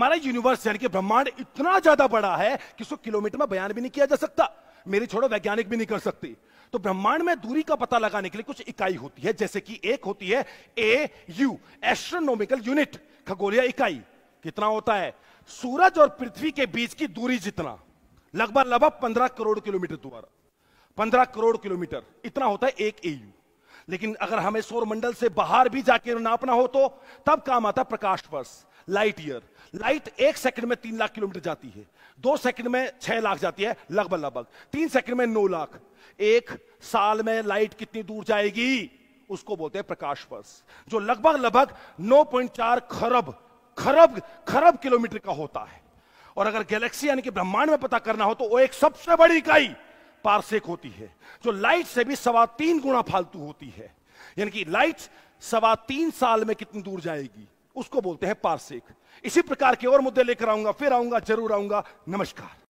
हमारा यूनिवर्स यानी कि ब्रह्मांड इतना ज्यादा बड़ा है कि उसको किलोमीटर में बयान भी नहीं किया जा सकता मेरे छोड़ो वैज्ञानिक भी नहीं कर सकती तो ब्रह्मांड में दूरी का पता लगाने के लिए कुछ इकाई होती है जैसे कि एक होती है ए यू एस्ट्रोनोमिकल यूनिट खगोलिया इकाई कितना होता है सूरज और पृथ्वी के बीच की दूरी जितना लगभग लगभग पंद्रह करोड़ किलोमीटर द्वारा पंद्रह करोड़ किलोमीटर इतना होता है एक ए यू लेकिन अगर हमें सौर मंडल से बाहर भी जाकर नापना हो तो तब काम आता प्रकाश वर्ष लाइट ईयर लाइट एक सेकंड में तीन लाख किलोमीटर जाती है दो सेकंड में छह लाख जाती है लगभग लगभग तीन सेकंड में नौ लाख एक साल में लाइट कितनी दूर जाएगी उसको बोलते हैं प्रकाश वर्ष जो लगभग लगभग 9.4 खरब खरब खरब किलोमीटर का होता है और अगर गैलेक्सी यानी कि ब्रह्मांड में पता करना हो तो वो एक सबसे बड़ी इकाई पार्सेक होती है जो लाइट से भी सवा तीन गुना फालतू होती है यानी कि लाइट सवा तीन साल में कितनी दूर जाएगी उसको बोलते हैं पारसिक इसी प्रकार के और मुद्दे लेकर आऊंगा फिर आऊंगा जरूर आऊंगा नमस्कार